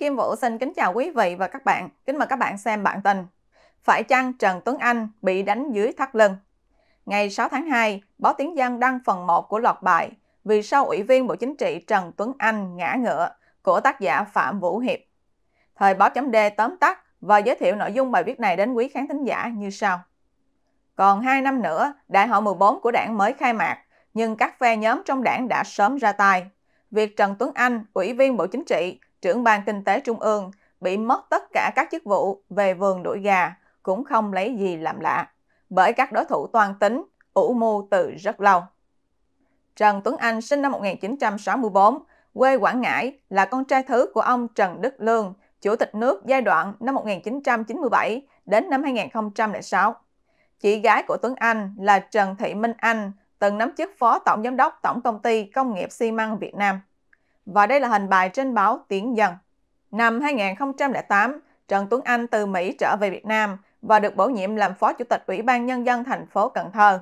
Kim Vũ xin kính chào quý vị và các bạn. Kính mời các bạn xem bản tin. Phải chăng Trần Tuấn Anh bị đánh dưới thắt lưng? Ngày 6 tháng 2, báo Tiếng Giang đăng phần 1 của loạt bài Vì sao Ủy viên Bộ Chính trị Trần Tuấn Anh ngã ngựa của tác giả Phạm Vũ Hiệp. Thời báo chấm D tóm tắt và giới thiệu nội dung bài viết này đến quý khán thính giả như sau. Còn 2 năm nữa, đại hội 14 của đảng mới khai mạc, nhưng các phe nhóm trong đảng đã sớm ra tay. Việc Trần Tuấn Anh, Ủy viên Bộ Chính trị, trưởng ban kinh tế trung ương, bị mất tất cả các chức vụ về vườn đuổi gà cũng không lấy gì làm lạ, bởi các đối thủ toàn tính, ủ mưu từ rất lâu. Trần Tuấn Anh sinh năm 1964, quê Quảng Ngãi, là con trai thứ của ông Trần Đức Lương, Chủ tịch nước giai đoạn năm 1997 đến năm 2006. Chị gái của Tuấn Anh là Trần Thị Minh Anh, từng nắm chức Phó Tổng Giám đốc Tổng Công ty Công nghiệp xi măng Việt Nam và đây là hình bài trên báo Tiếng Dân. Năm 2008, Trần Tuấn Anh từ Mỹ trở về Việt Nam và được bổ nhiệm làm Phó Chủ tịch Ủy ban Nhân dân thành phố Cần Thơ.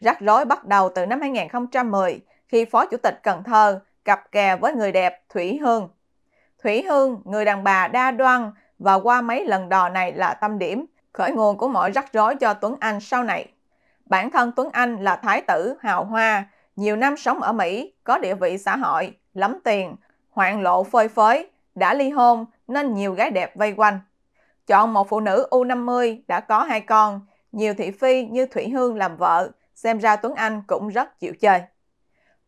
Rắc rối bắt đầu từ năm 2010 khi Phó Chủ tịch Cần Thơ cặp kè với người đẹp Thủy Hương. Thủy Hương, người đàn bà đa đoan và qua mấy lần đò này là tâm điểm, khởi nguồn của mọi rắc rối cho Tuấn Anh sau này. Bản thân Tuấn Anh là thái tử, hào hoa, nhiều năm sống ở Mỹ, có địa vị xã hội, lắm tiền, hoạn lộ phơi phới, đã ly hôn nên nhiều gái đẹp vây quanh. Chọn một phụ nữ U50 đã có hai con, nhiều thị phi như Thủy Hương làm vợ, xem ra Tuấn Anh cũng rất chịu chơi.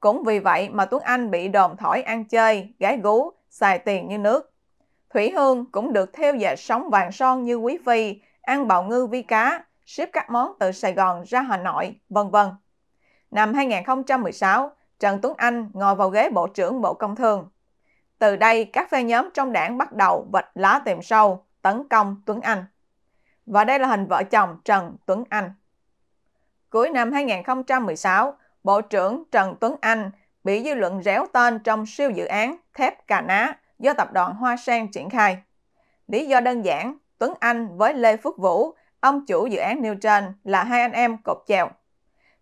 Cũng vì vậy mà Tuấn Anh bị đồn thổi ăn chơi, gái gú, xài tiền như nước. Thủy Hương cũng được theo dệt sóng vàng son như Quý Phi, ăn bào ngư vi cá, ship các món từ Sài Gòn ra Hà Nội, vân vân. Năm 2016, Trần Tuấn Anh ngồi vào ghế Bộ trưởng Bộ Công Thương. Từ đây, các phe nhóm trong đảng bắt đầu vạch lá tìm sâu, tấn công Tuấn Anh. Và đây là hình vợ chồng Trần Tuấn Anh. Cuối năm 2016, Bộ trưởng Trần Tuấn Anh bị dư luận réo tên trong siêu dự án Thép Cà Ná do tập đoàn Hoa Sen triển khai. Lý do đơn giản, Tuấn Anh với Lê Phước Vũ, ông chủ dự án nêu trên là hai anh em cột chèo.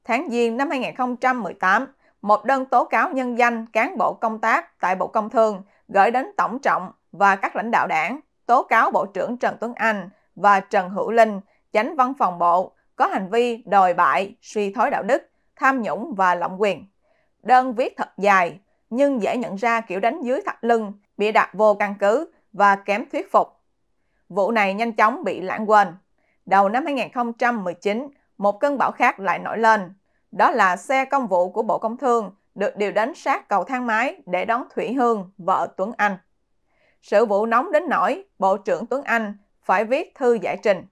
Tháng Giêng năm 2018, một đơn tố cáo nhân danh cán bộ công tác tại Bộ Công Thương gửi đến Tổng trọng và các lãnh đạo đảng, tố cáo Bộ trưởng Trần Tuấn Anh và Trần Hữu Linh, chánh văn phòng Bộ, có hành vi đòi bại, suy thoái đạo đức, tham nhũng và lộng quyền. Đơn viết thật dài, nhưng dễ nhận ra kiểu đánh dưới thắt lưng, bị đặt vô căn cứ và kém thuyết phục. Vụ này nhanh chóng bị lãng quên. Đầu năm 2019, một cơn bão khác lại nổi lên, đó là xe công vụ của Bộ Công Thương được điều đến sát cầu thang máy để đón Thủy Hương, vợ Tuấn Anh. Sự vụ nóng đến nỗi Bộ trưởng Tuấn Anh phải viết thư giải trình.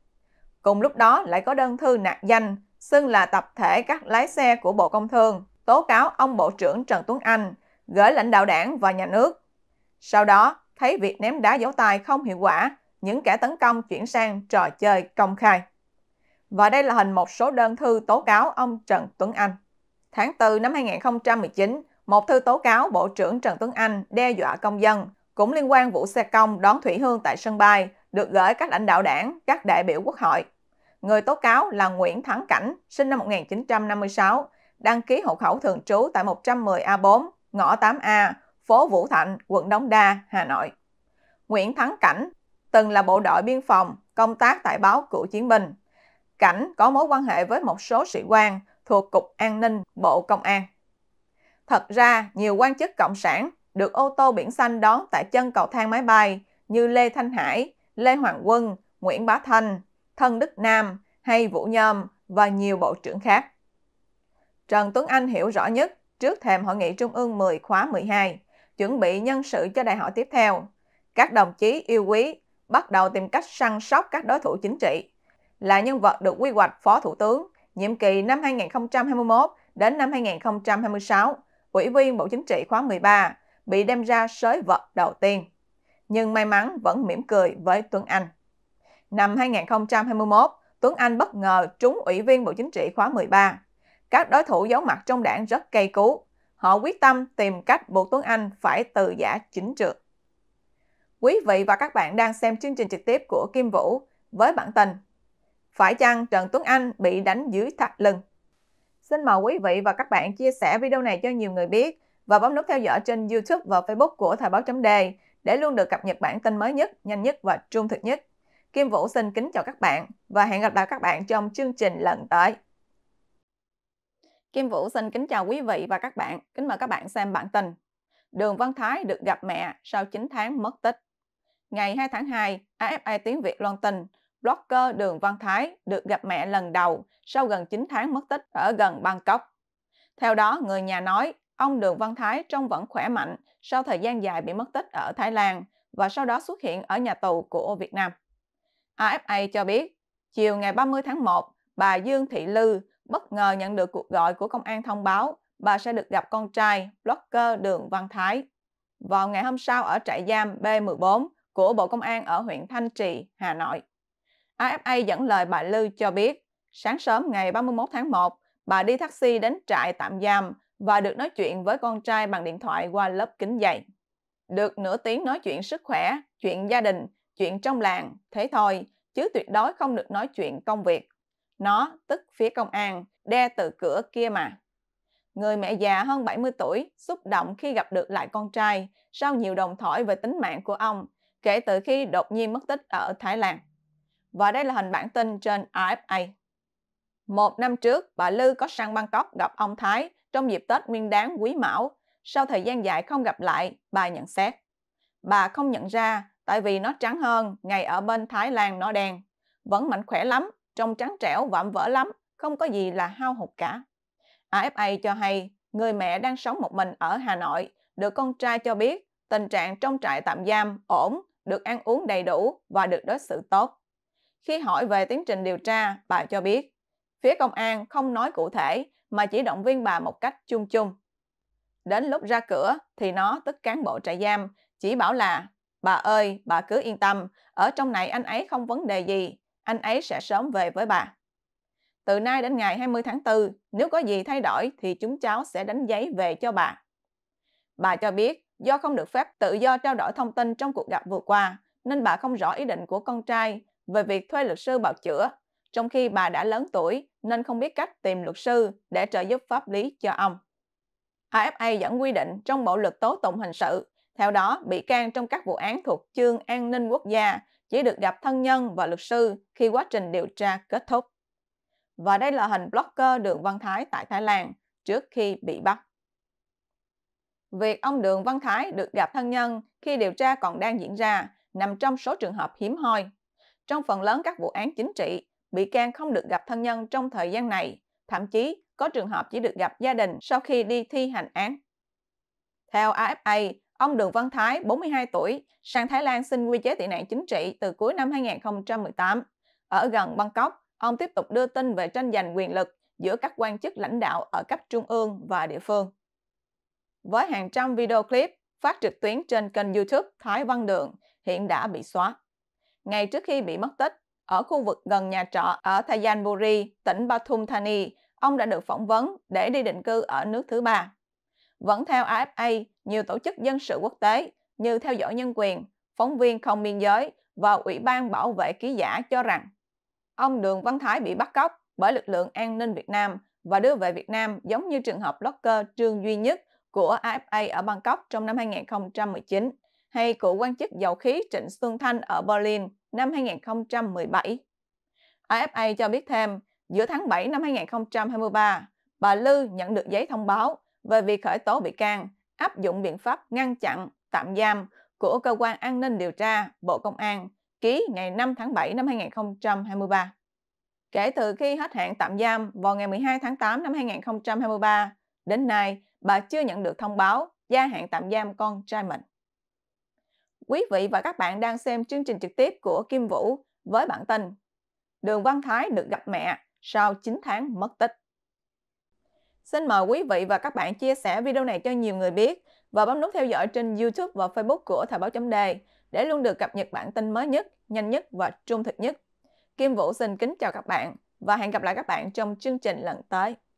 Cùng lúc đó lại có đơn thư nạt danh xưng là tập thể các lái xe của Bộ Công Thương tố cáo ông Bộ trưởng Trần Tuấn Anh gửi lãnh đạo đảng và nhà nước. Sau đó, thấy việc ném đá dấu tài không hiệu quả, những kẻ tấn công chuyển sang trò chơi công khai. Và đây là hình một số đơn thư tố cáo ông Trần Tuấn Anh. Tháng 4 năm 2019, một thư tố cáo Bộ trưởng Trần Tuấn Anh đe dọa công dân cũng liên quan vụ xe công đón Thủy Hương tại sân bay được gửi các lãnh đạo đảng, các đại biểu quốc hội. Người tố cáo là Nguyễn Thắng Cảnh, sinh năm 1956, đăng ký hộ khẩu thường trú tại 110A4, ngõ 8A, phố Vũ Thạnh, quận Đống Đa, Hà Nội. Nguyễn Thắng Cảnh từng là bộ đội biên phòng, công tác tại báo Cựu Chiến binh. Cảnh có mối quan hệ với một số sĩ quan thuộc Cục An ninh Bộ Công an. Thật ra, nhiều quan chức cộng sản được ô tô biển xanh đón tại chân cầu thang máy bay như Lê Thanh Hải, Lê Hoàng Quân, Nguyễn Bá Thanh, Thân Đức Nam hay Vũ nhôm và nhiều bộ trưởng khác. Trần Tuấn Anh hiểu rõ nhất trước thềm Hội nghị Trung ương 10 khóa 12, chuẩn bị nhân sự cho đại hội tiếp theo. Các đồng chí yêu quý bắt đầu tìm cách săn sóc các đối thủ chính trị là nhân vật được quy hoạch Phó Thủ tướng, nhiệm kỳ năm 2021 đến năm 2026, Ủy viên Bộ Chính trị khóa 13, bị đem ra sới vật đầu tiên. Nhưng may mắn vẫn mỉm cười với Tuấn Anh. Năm 2021, Tuấn Anh bất ngờ trúng Ủy viên Bộ Chính trị khóa 13. Các đối thủ giấu mặt trong đảng rất cay cú. Họ quyết tâm tìm cách buộc Tuấn Anh phải từ giả chính trượt. Quý vị và các bạn đang xem chương trình trực tiếp của Kim Vũ với bản tin phải chăng Trần Tuấn Anh bị đánh dưới thắt lưng? Xin mời quý vị và các bạn chia sẻ video này cho nhiều người biết và bấm nút theo dõi trên YouTube và Facebook của Thời báo chấm đề để luôn được cập nhật bản tin mới nhất, nhanh nhất và trung thực nhất. Kim Vũ xin kính chào các bạn và hẹn gặp lại các bạn trong chương trình lần tới. Kim Vũ xin kính chào quý vị và các bạn. Kính mời các bạn xem bản tin. Đường Văn Thái được gặp mẹ sau 9 tháng mất tích. Ngày 2 tháng 2, AFI Tiếng Việt loan tin blogger Đường Văn Thái được gặp mẹ lần đầu sau gần 9 tháng mất tích ở gần Bangkok. Theo đó, người nhà nói ông Đường Văn Thái trông vẫn khỏe mạnh sau thời gian dài bị mất tích ở Thái Lan và sau đó xuất hiện ở nhà tù của Việt Nam. AFA cho biết, chiều ngày 30 tháng 1, bà Dương Thị Lư bất ngờ nhận được cuộc gọi của công an thông báo bà sẽ được gặp con trai blogger Đường Văn Thái. Vào ngày hôm sau ở trại giam B14 của Bộ Công an ở huyện Thanh Trì, Hà Nội. AFA dẫn lời bà Lư cho biết, sáng sớm ngày 31 tháng 1, bà đi taxi đến trại tạm giam và được nói chuyện với con trai bằng điện thoại qua lớp kính dày. Được nửa tiếng nói chuyện sức khỏe, chuyện gia đình, chuyện trong làng, thế thôi, chứ tuyệt đối không được nói chuyện công việc. Nó, tức phía công an, đe từ cửa kia mà. Người mẹ già hơn 70 tuổi xúc động khi gặp được lại con trai sau nhiều đồng thoại về tính mạng của ông kể từ khi đột nhiên mất tích ở Thái Lan. Và đây là hình bản tin trên AFA. Một năm trước, bà Lư có sang Bangkok gặp ông Thái trong dịp Tết Nguyên đáng Quý Mão. Sau thời gian dài không gặp lại, bà nhận xét. Bà không nhận ra tại vì nó trắng hơn, ngày ở bên Thái Lan nó đen. Vẫn mạnh khỏe lắm, trông trắng trẻo vạm vỡ lắm, không có gì là hao hụt cả. AFA cho hay, người mẹ đang sống một mình ở Hà Nội, được con trai cho biết tình trạng trong trại tạm giam ổn, được ăn uống đầy đủ và được đối xử tốt. Khi hỏi về tiến trình điều tra, bà cho biết, phía công an không nói cụ thể mà chỉ động viên bà một cách chung chung. Đến lúc ra cửa thì nó tức cán bộ trại giam chỉ bảo là Bà ơi, bà cứ yên tâm, ở trong này anh ấy không vấn đề gì, anh ấy sẽ sớm về với bà. Từ nay đến ngày 20 tháng 4, nếu có gì thay đổi thì chúng cháu sẽ đánh giấy về cho bà. Bà cho biết do không được phép tự do trao đổi thông tin trong cuộc gặp vừa qua, nên bà không rõ ý định của con trai về việc thuê luật sư bào chữa, trong khi bà đã lớn tuổi nên không biết cách tìm luật sư để trợ giúp pháp lý cho ông. AFA dẫn quy định trong bộ luật tố tụng hình sự, theo đó bị can trong các vụ án thuộc chương an ninh quốc gia chỉ được gặp thân nhân và luật sư khi quá trình điều tra kết thúc. Và đây là hình blogger Đường Văn Thái tại Thái Lan trước khi bị bắt. Việc ông Đường Văn Thái được gặp thân nhân khi điều tra còn đang diễn ra nằm trong số trường hợp hiếm hoi trong phần lớn các vụ án chính trị, bị can không được gặp thân nhân trong thời gian này, thậm chí có trường hợp chỉ được gặp gia đình sau khi đi thi hành án. Theo AFA, ông Đường Văn Thái, 42 tuổi, sang Thái Lan xin quy chế tị nạn chính trị từ cuối năm 2018. Ở gần Bangkok, ông tiếp tục đưa tin về tranh giành quyền lực giữa các quan chức lãnh đạo ở cấp trung ương và địa phương. Với hàng trăm video clip phát trực tuyến trên kênh YouTube Thái Văn Đường hiện đã bị xóa ngay trước khi bị mất tích ở khu vực gần nhà trọ ở Thayanburi, tỉnh Bathum Thani, ông đã được phỏng vấn để đi định cư ở nước thứ ba. Vẫn theo AFA, nhiều tổ chức dân sự quốc tế như theo dõi nhân quyền, phóng viên không biên giới và Ủy ban bảo vệ ký giả cho rằng ông Đường Văn Thái bị bắt cóc bởi lực lượng an ninh Việt Nam và đưa về Việt Nam giống như trường hợp blogger Trương Duy Nhất của AFA ở Bangkok trong năm 2019 hay cựu quan chức dầu khí Trịnh Xuân Thanh ở Berlin năm 2017. AFA cho biết thêm, giữa tháng 7 năm 2023, bà Lư nhận được giấy thông báo về việc khởi tố bị can, áp dụng biện pháp ngăn chặn, tạm giam của Cơ quan An ninh Điều tra Bộ Công an ký ngày 5 tháng 7 năm 2023. Kể từ khi hết hạn tạm giam vào ngày 12 tháng 8 năm 2023, đến nay bà chưa nhận được thông báo gia hạn tạm giam con trai mình. Quý vị và các bạn đang xem chương trình trực tiếp của Kim Vũ với bản tin Đường Văn Thái được gặp mẹ sau 9 tháng mất tích. Xin mời quý vị và các bạn chia sẻ video này cho nhiều người biết và bấm nút theo dõi trên YouTube và Facebook của Thời báo chấm đề để luôn được cập nhật bản tin mới nhất, nhanh nhất và trung thực nhất. Kim Vũ xin kính chào các bạn và hẹn gặp lại các bạn trong chương trình lần tới.